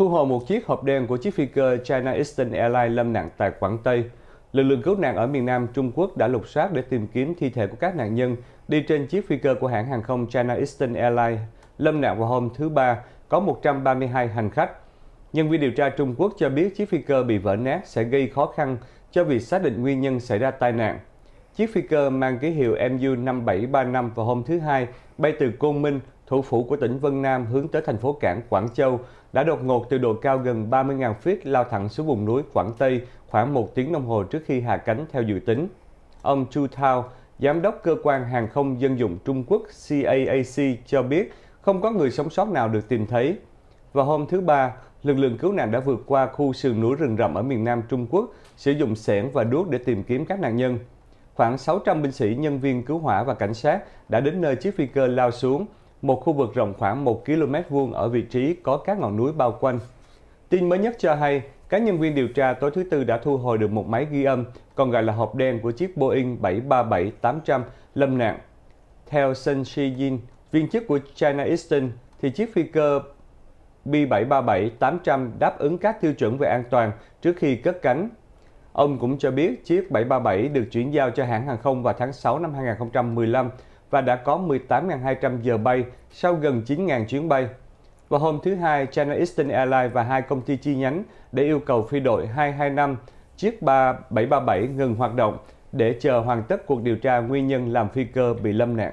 thu hồi một chiếc hộp đen của chiếc phi cơ China Eastern Airlines lâm nạn tại Quảng Tây. Lực lượng cứu nạn ở miền Nam Trung Quốc đã lục soát để tìm kiếm thi thể của các nạn nhân đi trên chiếc phi cơ của hãng hàng không China Eastern Airlines lâm nạn vào hôm thứ Ba, có 132 hành khách. Nhân viên điều tra Trung Quốc cho biết chiếc phi cơ bị vỡ nát sẽ gây khó khăn cho việc xác định nguyên nhân xảy ra tai nạn. Chiếc phi cơ mang ký hiệu MU5735 vào hôm thứ Hai bay từ Côn Minh, thủ phủ của tỉnh Vân Nam hướng tới thành phố cảng Quảng Châu, đã đột ngột từ độ cao gần 30.000 feet lao thẳng xuống vùng núi Quảng Tây khoảng một tiếng đồng hồ trước khi hạ cánh theo dự tính. Ông Chu Thao, Giám đốc Cơ quan Hàng không Dân dụng Trung Quốc CAAC cho biết không có người sống sót nào được tìm thấy. Vào hôm thứ Ba, lực lượng cứu nạn đã vượt qua khu sườn núi rừng rậm ở miền nam Trung Quốc, sử dụng xẻng và đuốc để tìm kiếm các nạn nhân khoảng 600 binh sĩ, nhân viên cứu hỏa và cảnh sát đã đến nơi chiếc phi cơ lao xuống, một khu vực rộng khoảng 1 km vuông ở vị trí có các ngọn núi bao quanh. Tin mới nhất cho hay, các nhân viên điều tra tối thứ Tư đã thu hồi được một máy ghi âm, còn gọi là hộp đen của chiếc Boeing 737-800 lâm nạn. Theo Sun Shi-jin, viên chức của China Eastern, thì chiếc phi cơ B737-800 đáp ứng các tiêu chuẩn về an toàn trước khi cất cánh Ông cũng cho biết chiếc 737 được chuyển giao cho hãng hàng không vào tháng 6 năm 2015 và đã có 18.200 giờ bay sau gần 9.000 chuyến bay. Vào hôm thứ Hai, China Eastern Airlines và hai công ty chi nhánh đã yêu cầu phi đội 225 chiếc 737 ngừng hoạt động để chờ hoàn tất cuộc điều tra nguyên nhân làm phi cơ bị lâm nạn.